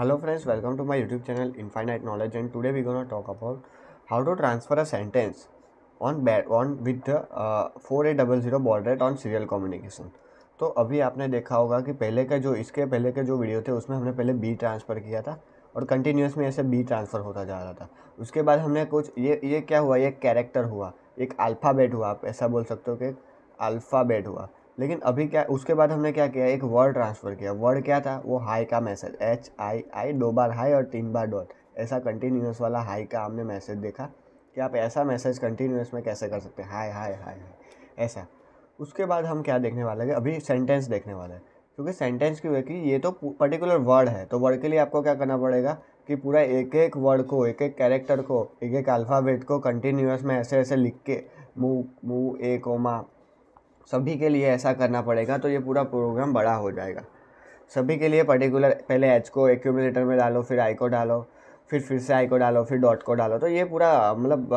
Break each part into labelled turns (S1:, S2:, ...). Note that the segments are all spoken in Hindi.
S1: hello friends welcome to my YouTube channel infinite knowledge and today we gonna talk about how to transfer a sentence on on on with four eight double zero border on serial communication तो अभी आपने देखा होगा कि पहले का जो इसके पहले के जो वीडियो थे उसमें हमने पहले बी ट्रांसफ़र किया था और कंटिन्यूस में ऐसे बी ट्रांसफ़र होता जा रहा था उसके बाद हमने कुछ ये ये क्या हुआ ये कैरेक्टर हुआ एक अल्फ़ाबेट हुआ आप ऐसा बोल सकते हो कि अल्फ़ाबेट हुआ लेकिन अभी क्या उसके बाद हमने क्या किया एक वर्ड ट्रांसफ़र किया वर्ड क्या था वो हाई का मैसेज एच आई आई दो बार हाई और तीन बार डॉट ऐसा कंटिन्यूस वाला हाई का हमने मैसेज देखा कि आप ऐसा मैसेज कंटिन्यूस में कैसे कर सकते हैं हाई हाई हाई हाई ऐसा उसके बाद हम क्या देखने वाले हैं अभी सेंटेंस देखने वाले हैं क्योंकि सेंटेंस की कि ये तो पर्टिकुलर वर्ड है तो वर्ड के लिए आपको क्या करना पड़ेगा कि पूरा एक एक वर्ड को एक एक कैरेक्टर को एक एक अल्फ़ाबेट को कंटिन्यूस में ऐसे ऐसे लिख के मू मू ए कोमा सभी के लिए ऐसा करना पड़ेगा तो ये पूरा प्रोग्राम बड़ा हो जाएगा सभी के लिए पर्टिकुलर पहले एच को एक्यूमुलेटर में डालो फिर आई को डालो फिर फिर से आई को डालो फिर डॉट को डालो तो ये पूरा मतलब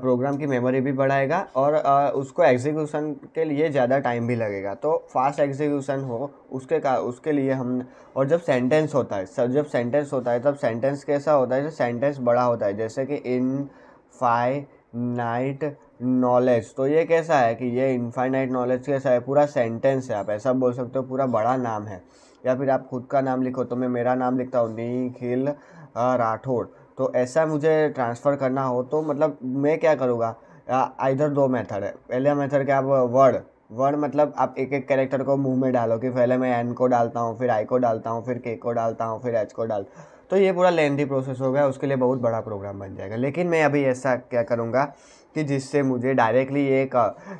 S1: प्रोग्राम की मेमोरी भी बढ़ाएगा और आ, उसको एग्जीक्यूशन के लिए ज़्यादा टाइम भी लगेगा तो फास्ट एग्जीक्यूशन हो उसके का उसके लिए हम और जब सेंटेंस होता है जब सेंटेंस होता है तब सेंटेंस कैसा होता है जो सेंटेंस बड़ा होता है जैसे कि इन फाई नाइट नॉलेज तो ये कैसा है कि ये इनफाइनाइट नॉलेज कैसा है पूरा सेंटेंस है आप ऐसा बोल सकते हो पूरा बड़ा नाम है या फिर आप खुद का नाम लिखो तो मैं मेरा नाम लिखता हूँ निखिल राठौड़ तो ऐसा मुझे ट्रांसफ़र करना हो तो मतलब मैं क्या करूँगा इधर दो मेथड है पहला मेथड क्या आप वर्ड वर्ड मतलब आप एक एक कैरेक्टर को मुंह में डालो कि पहले मैं एन को डालता हूँ फिर आई को डालता हूँ फिर के को डालता हूँ फिर एच को डाल तो ये पूरा लेंथी प्रोसेस हो गया उसके लिए बहुत बड़ा प्रोग्राम बन जाएगा लेकिन मैं अभी ऐसा क्या करूँगा कि जिससे मुझे डायरेक्टली एक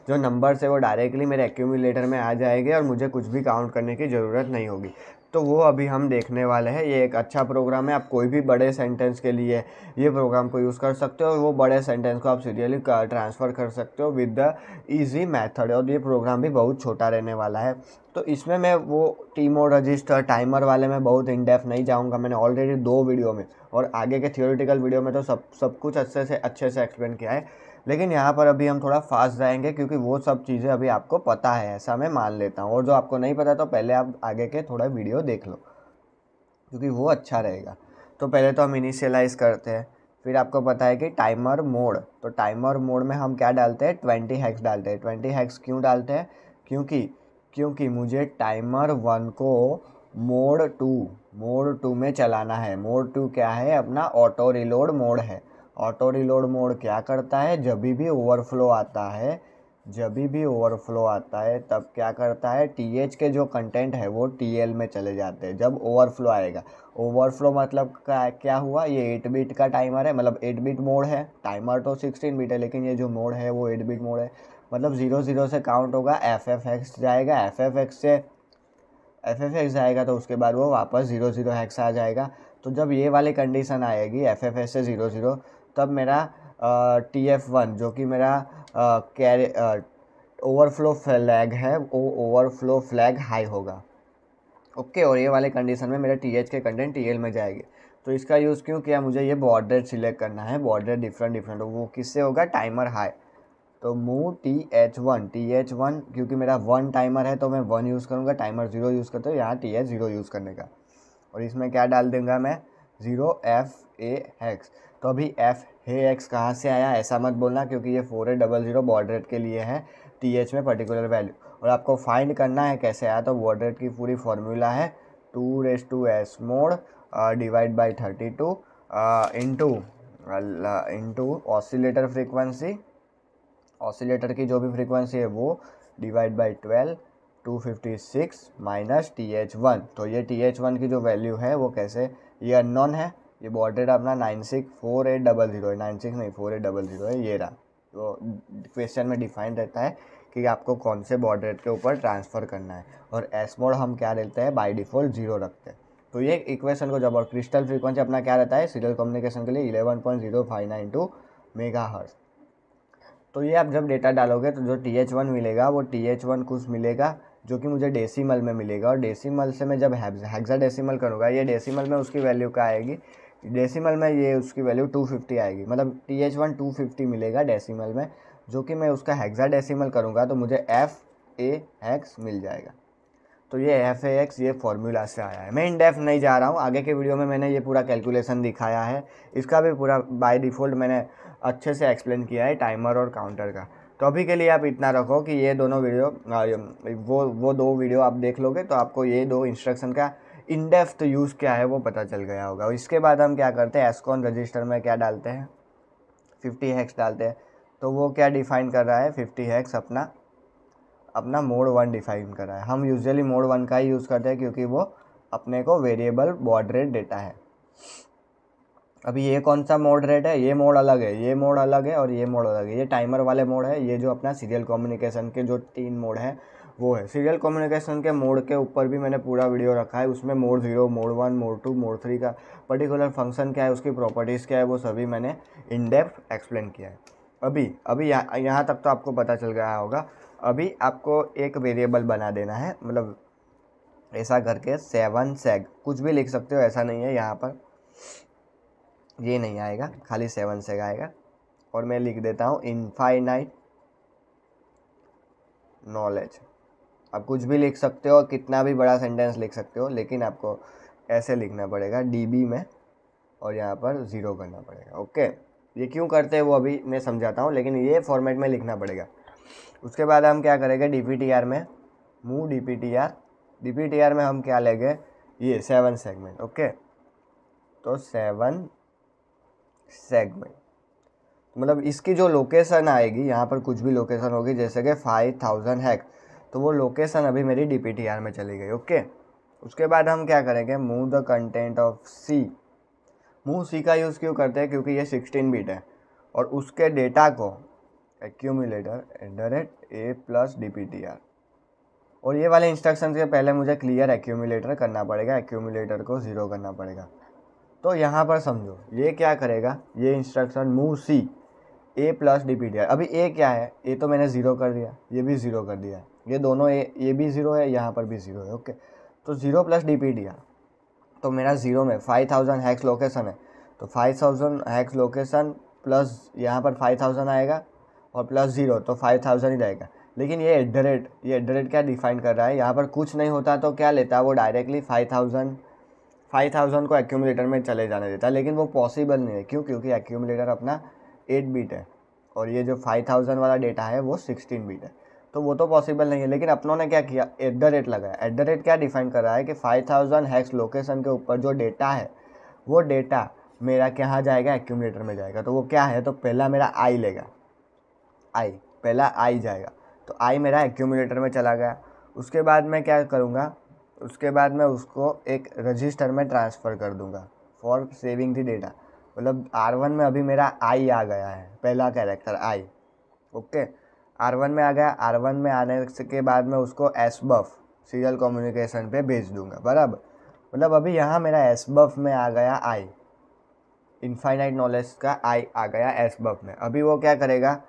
S1: जो नंबर से वो डायरेक्टली मेरे एक्यूमुलेटर में आ जाएंगे और मुझे कुछ भी काउंट करने की ज़रूरत नहीं होगी तो वो अभी हम देखने वाले हैं ये एक अच्छा प्रोग्राम है आप कोई भी बड़े सेंटेंस के लिए ये प्रोग्राम को यूज़ कर सकते हो और वो बड़े सेंटेंस को आप सीरियली ट्रांसफ़र कर सकते हो विद द ईजी मैथड और ये प्रोग्राम भी बहुत छोटा रहने वाला है तो इसमें मैं वो टीमो रजिस्टर टाइमर वाले में बहुत इन नहीं जाऊँगा मैंने ऑलरेडी दो वीडियो में और आगे के थियोरिटिकल वीडियो में तो सब सब कुछ अच्छे से अच्छे से एक्सप्लेन किया है लेकिन यहाँ पर अभी हम थोड़ा फास्ट जाएंगे क्योंकि वो सब चीज़ें अभी आपको पता है ऐसा मैं मान लेता हूँ और जो आपको नहीं पता तो पहले आप आगे के थोड़ा वीडियो देख लो क्योंकि वो अच्छा रहेगा तो पहले तो हम इनिशियलाइज़ करते हैं फिर आपको पता है कि टाइमर मोड तो टाइमर मोड में हम क्या डालते हैं ट्वेंटी हैक्स डालते हैं ट्वेंटी हैक्स क्यों डालते हैं क्योंकि क्योंकि मुझे टाइमर वन को मोड टू मोड टू में चलाना है मोड टू क्या है अपना ऑटो रिलोड मोड है ऑटो रिलोड मोड क्या करता है जब भी ओवरफ्लो आता है जब भी ओवरफ्लो आता है तब क्या करता है टी एच के जो कंटेंट है वो टी एल में चले जाते हैं जब ओवरफ्लो आएगा ओवरफ्लो मतलब क्या क्या हुआ ये एट बिट का टाइमर है मतलब एट बिट मोड है टाइमर तो सिक्सटीन बिट है लेकिन ये जो मोड है वो एट बिट मोड है मतलब ज़ीरो ज़ीरो से काउंट होगा एफ एफ एक्स जाएगा एफ एफ एक्स से एफ एफ एक्स जाएगा तो उसके बाद वो वापस ज़ीरो ज़ीरो एक्स आ जाएगा तो जब ये वाली कंडीशन आएगी एफ एफ एस से ज़ीरो ज़ीरो तब मेरा टी एफ वन जो कि मेरा कैरे ओवरफ्लो फ्लैग है वो ओवरफ्लो फ्लैग हाई होगा ओके okay, और ये वाले कंडीशन में मेरा टी एच के कंटेंट टी एल में जाएंगे तो इसका यूज़ क्यों किया मुझे ये बॉर्डर सिलेक्ट करना है बॉर्डर डिफरेंट डिफरेंट वो किससे होगा टाइमर हाई तो मू T H one T H one क्योंकि मेरा वन टाइमर है तो मैं वन यूज़ करूँगा टाइमर ज़ीरो यूज़ करते हूँ यहाँ टी एच ज़ीरो यूज़ करने का और इसमें क्या डाल देंगे मैं ज़ीरो एफ ए हैक्स तो अभी एफ़ हे एक्स कहाँ से आया ऐसा मत बोलना क्योंकि ये four eight double zero baud rate के लिए है टी एच में पर्टिकुलर वैल्यू और आपको फाइंड करना है कैसे आया तो बॉर्ड रेट की पूरी फॉर्मूला है two raise to S mode divide by thirty two into into oscillator frequency oscillator की जो भी फ्रीक्वेंसी है वो divide by twelve two fifty six minus T H one तो ये टी एच वन की जो वैल्यू है वो कैसे ये अननोन है ये बॉट रेट अपना nine six four eight double zero है नाइन सिक्स नहीं फोर एट डबल ज़ीरो है ये रहा तो क्वेश्चन में डिफाइन रहता है कि आपको कौन से बॉट रेट के ऊपर ट्रांसफ़र करना है और एस मोड हम क्या लेते हैं बाई डिफ़ॉल्ट जीरो रखते हैं तो ये इक्वेशन को जब और क्रिस्टल फ्रीक्वेंसी अपना क्या रहता है सीरियल कम्युनिकेशन के लिए eleven point zero five nine two mega hertz तो ये आप जब डेटा डालोगे तो जो टी एच वन मिलेगा वो टी एच वन कुछ मिलेगा जो कि मुझे डेसीमल में मिलेगा और डेसीमल से मैं जब हेक्सा डेसीमल करूँगा ये डेसीमल में उसकी वैल्यू क्या आएगी डेसिमल में ये उसकी वैल्यू 250 आएगी मतलब टी एच वन टू मिलेगा डेसिमल में जो कि मैं उसका हेक्सा डेसीमल करूँगा तो मुझे एफ ए एक्स मिल जाएगा तो ये एफ ए एक्स ये फॉर्मूला से आया है मैं इन डेफ नहीं जा रहा हूँ आगे के वीडियो में मैंने ये पूरा कैलकुलेशन दिखाया है इसका भी पूरा बाय डिफ़ॉल्ट मैंने अच्छे से एक्सप्लेन किया है टाइमर और काउंटर का तो अभी के लिए आप इतना रखो कि ये दोनों वीडियो वो वो दो वीडियो आप देख लोगे तो आपको ये दो इंस्ट्रक्शन का इन यूज़ क्या है वो पता चल गया होगा इसके बाद हम क्या करते हैं एस्कॉन रजिस्टर में क्या डालते हैं फिफ्टी हैक्स डालते हैं तो वो क्या डिफाइन कर रहा है फिफ्टी हैक्स अपना अपना मोड वन डिफाइन कर रहा है हम यूजली मोड वन का ही यूज़ करते हैं क्योंकि वो अपने को वेरिएबल बॉड रेट देता है अभी ये कौन सा मोड रेट है ये मोड अलग है ये मोड अलग है और ये मोड अलग है ये टाइमर वाले मोड है ये जो अपना सीरियल कम्युनिकेशन के जो तीन मोड है वो है सीरियल कम्युनिकेशन के मोड के ऊपर भी मैंने पूरा वीडियो रखा है उसमें mode zero mode one mode two mode three का पर्टिकुलर फंक्शन क्या है उसकी प्रॉपर्टीज़ क्या है वो सभी मैंने इन डेप्थ एक्सप्लेन किया है अभी अभी यहाँ यहाँ तक तो आपको पता चल गया होगा अभी आपको एक वेरिएबल बना देना है मतलब ऐसा करके सेवन सेग कुछ भी लिख सकते हो ऐसा नहीं है यहाँ पर ये नहीं आएगा खाली सेवन सेग आएगा और मैं लिख देता हूँ इनफाइनाइट नॉलेज आप कुछ भी लिख सकते हो और कितना भी बड़ा सेंटेंस लिख सकते हो लेकिन आपको ऐसे लिखना पड़ेगा डी में और यहाँ पर ज़ीरो करना पड़ेगा ओके ये क्यों करते हैं वो अभी मैं समझाता हूँ लेकिन ये फॉर्मेट में लिखना पड़ेगा उसके बाद हम क्या करेंगे डी में मू D D P T R में हम क्या लेंगे ये सेवन सेगमेंट ओके तो सेवन सेगमेंट मतलब इसकी जो लोकेशन आएगी यहाँ पर कुछ भी लोकेशन होगी जैसे कि फाइव थाउजेंड हैक तो वो लोकेशन अभी मेरी डी में चली गई ओके उसके बाद हम क्या करेंगे move the content of C move C का यूज़ क्यों करते हैं क्योंकि ये सिक्सटीन बीट है और उसके डेटा को accumulator at the rate A plus D P T R और ये वाले इंस्ट्रक्शन के पहले मुझे क्लियर एक्यूमुलेटर करना पड़ेगा एक्यूमुलेटर को ज़ीरो करना पड़ेगा तो यहाँ पर समझो ये क्या करेगा ये instruction move C A plus D P T R अभी ए क्या है ए तो मैंने ज़ीरो कर दिया ये भी ज़ीरो कर दिया ये दोनों ए ये भी ज़ीरो है यहाँ पर भी ज़ीरो है ओके तो zero plus D P T R तो मेरा ज़ीरो में फाइव थाउजेंड हैक्स लोकेशन है तो five thousand hex location plus यहाँ पर फाइव थाउजेंड आएगा और प्लस ज़ीरो तो फाइव थाउजेंड ही रहेगा लेकिन ये एट द रेट ये एट द रेट क्या डिफाइन कर रहा है यहाँ पर कुछ नहीं होता तो क्या लेता है वो directly five thousand five thousand को एक्यूमलेटर में चले जाने देता है लेकिन वो पॉसिबल नहीं है क्यों क्योंकि एक्यूमलेटर अपना एट बीट है और ये जो फाइव थाउजेंड वाला डेटा है वो सिक्सटीन बीट है तो वो तो पॉसिबल नहीं है लेकिन अपनों ने क्या किया एट द रेट लगाया एट द रेट क्या डिफाइन कर रहा है कि फाइव थाउजेंड हैक्स लोकेशन के ऊपर जो डेटा है वो डेटा मेरा कहाँ जाएगा एक्यूमलेटर में जाएगा तो वो क्या है तो पहला मेरा आई लेगा आई पहला आई जाएगा तो आई मेरा एक्यूमलेटर में चला गया उसके बाद मैं क्या करूँगा उसके बाद मैं उसको एक रजिस्टर में ट्रांसफ़र कर दूँगा फॉर सेविंग द डेटा मतलब आर वन में अभी मेरा आई आ गया है पहला character I okay R one में आ गया आर वन में आने के बाद मैं उसको एस बफ सीरियल कम्युनिकेशन पे भेज दूंगा बराबर मतलब अभी यहाँ मेरा एस बफ में आ गया आई इनफाइनाइट नॉलेज का आई आ गया एस बफ में अभी वो क्या करेगा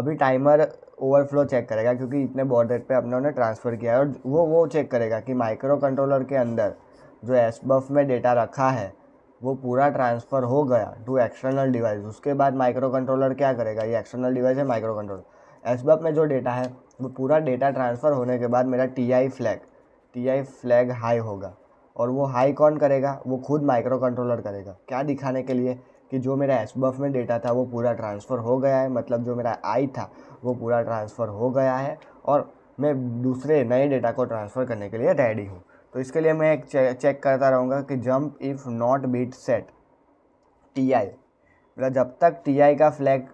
S1: अभी टाइमर ओवरफ्लो चेक करेगा क्योंकि इतने बॉर्डर पे अपने उन्हें ट्रांसफ़र किया है और वो वो चेक करेगा कि माइक्रो कंट्रोलर के अंदर जो एस बफ में डेटा रखा है वो पूरा ट्रांसफ़र हो गया टू एक्सटर्नल डिवाइस उसके बाद माइक्रो कंट्रोलर क्या करेगा ये एक्सटर्नल डिवाइस है माइक्रो कंट्रोलर एस में जो डेटा है वो पूरा डेटा ट्रांसफ़र होने के बाद मेरा T I flag T I flag high होगा और वो हाई कौन करेगा वो खुद माइक्रो कंट्रोलर करेगा क्या दिखाने के लिए कि जो मेरा एस में डेटा था वो पूरा ट्रांसफ़र हो गया है मतलब जो मेरा आई था वो पूरा ट्रांसफ़र हो गया है और मैं दूसरे नए डेटा को ट्रांसफ़र करने के लिए रेडी हूँ तो इसके लिए मैं एक चेक करता रहूँगा कि jump if not bit set T I मतलब जब तक टी आई का फ्लैग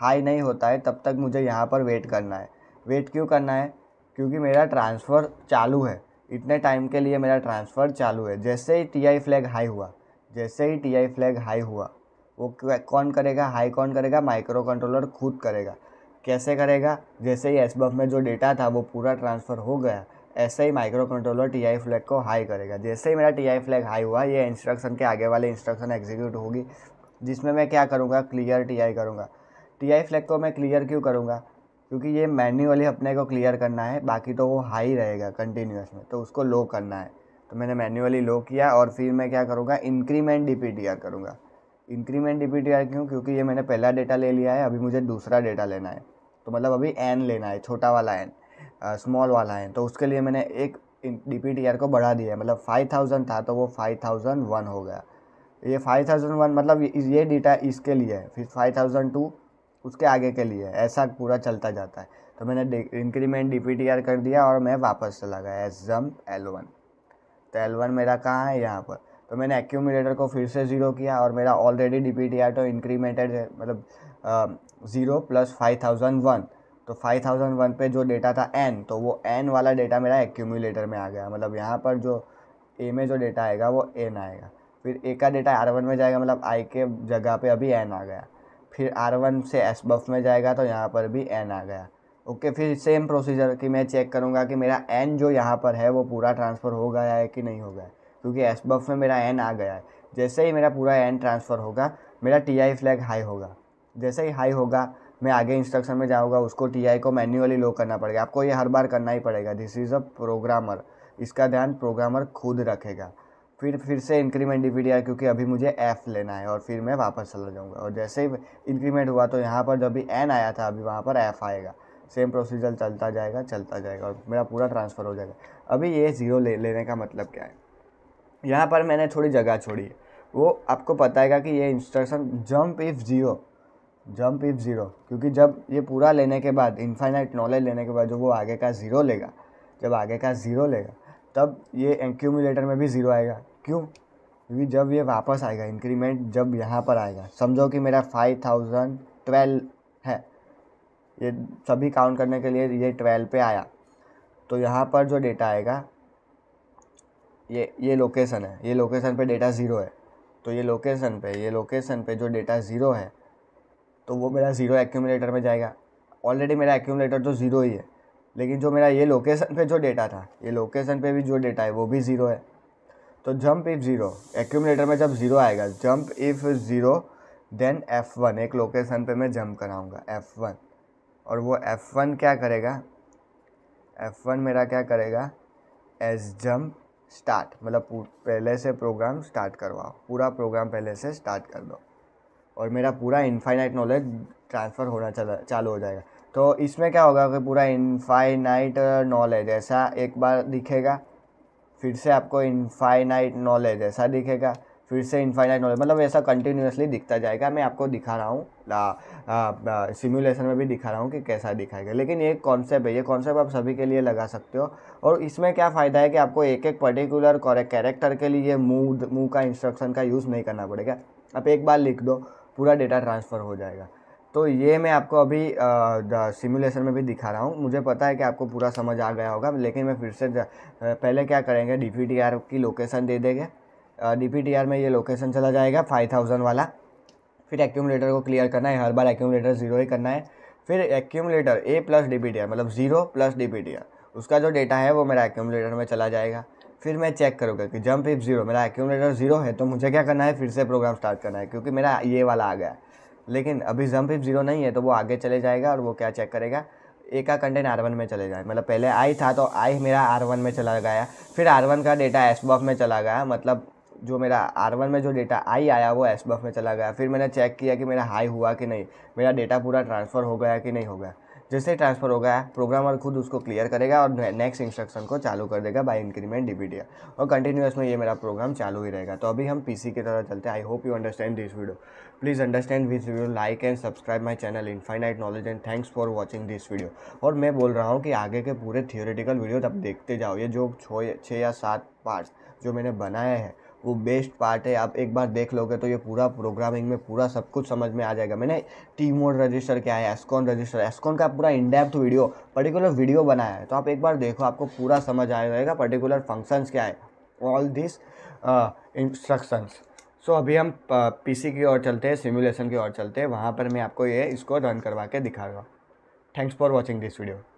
S1: हाई नहीं होता है तब तक मुझे यहाँ पर वेट करना है वेट क्यों करना है क्योंकि मेरा ट्रांसफ़र चालू है इतने टाइम के लिए मेरा ट्रांसफ़र चालू है जैसे ही टी आई फ्लैग हाई हुआ जैसे ही टी आई फ्लैग हाई हुआ वो कौन करेगा हाई कौन करेगा माइक्रो कंट्रोलर खुद करेगा कैसे करेगा जैसे ही बफ में जो डेटा था वो पूरा ट्रांसफ़र हो गया ऐसे ही micro controller T I flag को हाई करेगा जैसे ही मेरा टी आई फ्लैग हाई हुआ ये इंस्ट्रक्शन के आगे वाले इंस्ट्रक्शन एग्जीक्यूट होगी जिसमें मैं क्या करूँगा क्लियर टी आई करूँगा टी आई फ्लैग को मैं क्लियर क्यों करूँगा क्योंकि ये मैन्युअली अपने को क्लियर करना है बाकी तो वो हाई रहेगा कंटिन्यूस में तो उसको लो करना है तो मैंने मैन्युअली लो किया और फिर मैं क्या करूँगा increment D P T R करूँगा increment D P T R क्यों क्योंकि ये मैंने पहला डेटा ले लिया है अभी मुझे दूसरा डेटा लेना है तो मतलब अभी एन लेना है छोटा वाला एन स्मॉल वाला है तो उसके लिए मैंने एक डी पी को बढ़ा दिया है मतलब फाइव थाउजेंड था तो वो फाइव थाउजेंड वन हो गया ये फाइव थाउजेंड वन मतलब ये डेटा इसके लिए है फिर फाइव थाउजेंड टू उसके आगे के लिए है ऐसा पूरा चलता जाता है तो मैंने इंक्रीमेंट डी कर दिया और मैं वापस चला गया एस जम एल वन तो एल वन मेरा कहाँ है यहाँ पर तो मैंने एक्यूमिलेटर को फिर से ज़ीरो किया और मेरा ऑलरेडी डी तो इंक्रीमेंटेड है मतलब zero plus five thousand one तो 5001 पे जो डेटा था एन तो वो एन वाला डेटा मेरा एक्यूमुलेटर में आ गया मतलब यहाँ पर जो ए में जो डेटा आएगा वो एन आएगा फिर ए का डेटा आर वन में जाएगा मतलब आई के जगह पे अभी एन आ गया फिर आर वन से एस बफ में जाएगा तो यहाँ पर भी एन आ गया ओके फिर सेम प्रोसीजर कि मैं चेक करूँगा कि मेरा एन जो यहाँ पर है वो पूरा ट्रांसफ़र हो गया है कि नहीं हो गया क्योंकि एस बफ में मेरा एन आ गया है जैसे ही मेरा पूरा एन ट्रांसफ़र होगा मेरा टी आई फ्लैग हाई होगा जैसे ही हाई होगा मैं आगे इंस्ट्रक्शन में जाऊँगा उसको टी को मैन्युअली लो करना पड़ेगा आपको ये हर बार करना ही पड़ेगा दिस इज़ अ प्रोग्रामर इसका ध्यान प्रोग्रामर खुद रखेगा फिर फिर से इंक्रीमेंट डी क्योंकि अभी मुझे एफ़ लेना है और फिर मैं वापस चला जाऊँगा और जैसे ही इंक्रीमेंट हुआ तो यहाँ पर जब भी एन आया था अभी वहाँ पर एफ़ आएगा सेम प्रोसीजर चलता जाएगा चलता जाएगा और मेरा पूरा ट्रांसफ़र हो जाएगा अभी ये ज़ीरो ले लेने का मतलब क्या है यहाँ पर मैंने थोड़ी जगह छोड़ी है वो आपको पता है कि ये instruction jump if zero jump if zero क्योंकि जब ये पूरा लेने के बाद इन्फाइनाइट नॉलेज लेने के बाद जो वो आगे का ज़ीरो लेगा जब आगे का ज़ीरो लेगा तब ये एक्यूमुलेटर में भी ज़ीरो आएगा क्यों क्योंकि जब ये वापस आएगा इंक्रीमेंट जब यहाँ पर आएगा समझो कि मेरा फाइव थाउजेंड ट्वेल्व है ये सभी काउंट करने के लिए ये ट्वेल्व पे आया तो यहाँ पर जो डेटा आएगा ये ये लोकेशन है ये लोकेशन पे डेटा ज़ीरो है तो ये लोकेशन पे ये लोकेशन पे जो डेटा ज़ीरो है तो वो मेरा ज़ीरो एक्यूमलेटर में जाएगा ऑलरेडी मेरा एक्यूमलेटर तो ज़ीरो ही है लेकिन जो मेरा ये लोकेशन पे जो डेटा था ये लोकेशन पे भी जो डेटा है वो भी ज़ीरो है तो जंप इफ़ ज़ीरो एक्यूमलेटर में जब ज़ीरो आएगा jump if zero then F one एक लोकेशन पे मैं जंप कराऊंगा एफ़ वन और वो एफ़ वन क्या करेगा एफ़ वन मेरा क्या करेगा एस जंप स्टार्ट मतलब पहले से प्रोग्राम स्टार्ट करवाओ पूरा प्रोग्राम पहले से स्टार्ट कर दो और मेरा पूरा इनफाइनाइट नॉलेज ट्रांसफ़र होना चला चालू हो जाएगा तो इसमें क्या होगा कि पूरा इनफाइनाइट नॉलेज ऐसा एक बार दिखेगा फिर से आपको इनफाइनाइट नॉलेज ऐसा दिखेगा फिर से इनफाइनाइट नॉलेज मतलब ऐसा कंटिन्यूसली दिखता जाएगा मैं आपको दिखा रहा हूँ सिमुलेशन में भी दिखा रहा हूँ कि कैसा दिखाएगा लेकिन ये कॉन्सेप्ट है ये कॉन्सेप्ट आप सभी के लिए लगा सकते हो और इसमें क्या फ़ायदा है कि आपको एक एक पर्टिकुलर कैरेक्टर के लिए मुँह मुँह का इंस्ट्रक्शन का यूज़ नहीं करना पड़ेगा आप एक बार लिख दो पूरा डेटा ट्रांसफ़र हो जाएगा तो ये मैं आपको अभी सिमुलेशन में भी दिखा रहा हूँ मुझे पता है कि आपको पूरा समझ आ गया होगा लेकिन मैं फिर से पहले क्या करेंगे डी की लोकेशन दे देंगे डी में ये लोकेशन चला जाएगा फाइव वाला फिर एक्यूमलेटर को क्लियर करना है हर बार एक्यूमलेटर ज़ीरो ही करना है फिर एक्यूमलेटर ए प्लस डी मतलब ज़ीरो प्लस डी उसका जो डेटा है वो मेरा एक्यूमलेटर में चला जाएगा फिर मैं चेक करूँगा कि जंप इफ ज़ीरो मेरा एक्यूमलेटर ज़ीरो है तो मुझे क्या करना है फिर से प्रोग्राम स्टार्ट करना है क्योंकि मेरा ये वाला आ गया लेकिन अभी जंप इफ ज़ीरो नहीं है तो वो आगे चले जाएगा और वो क्या चेक करेगा ए का कंटेंट आर वन में चले जाए मतलब पहले आई था तो आई मेरा आर वन में चला गया फिर आर वन का डेटा एस बफ में चला गया मतलब जो मेरा आर वन में जो डेटा आई आया वो एस बफ में चला गया फिर मैंने चेक किया कि मेरा हाई हुआ कि नहीं मेरा डेटा पूरा ट्रांसफ़र हो गया कि नहीं हो गया जैसे ट्रांसफ़र होगा प्रोग्रामर खुद उसको क्लियर करेगा और नेक्स्ट इंस्ट्रक्शन को चालू कर देगा बाय इंक्रीमेंट डिविडियर और कंटिन्यूस में ये मेरा प्रोग्राम चालू ही रहेगा तो अभी हम पीसी की तरह चलते हैं I hope you understand this video please understand this video like and subscribe my channel infinite knowledge and thanks for watching this video और मैं बोल रहा हूँ कि आगे के पूरे थियोरेटिकल वीडियो तब देखते जाओ ये जो छः या सात पार्ट्स जो मैंने बनाए हैं वो बेस्ट पार्ट है आप एक बार देख लोगे तो ये पूरा प्रोग्रामिंग में पूरा सब कुछ समझ में आ जाएगा मैंने टी मोड रजिस्टर क्या है एस्कॉन रजिस्टर एस्कॉन का पूरा इंडेप्थ वीडियो पर्टिकुलर वीडियो बनाया है तो आप एक बार देखो आपको पूरा समझ आया रहेगा पर्टिकुलर फंक्शंस क्या है ऑल दिस इंस्ट्रक्शंस सो अभी हम सी uh, की ओर चलते हैं सिमुलेशन की ओर चलते हैं वहाँ पर मैं आपको ये इसको रन करवा के दिखाऊंगा thanks for watching this video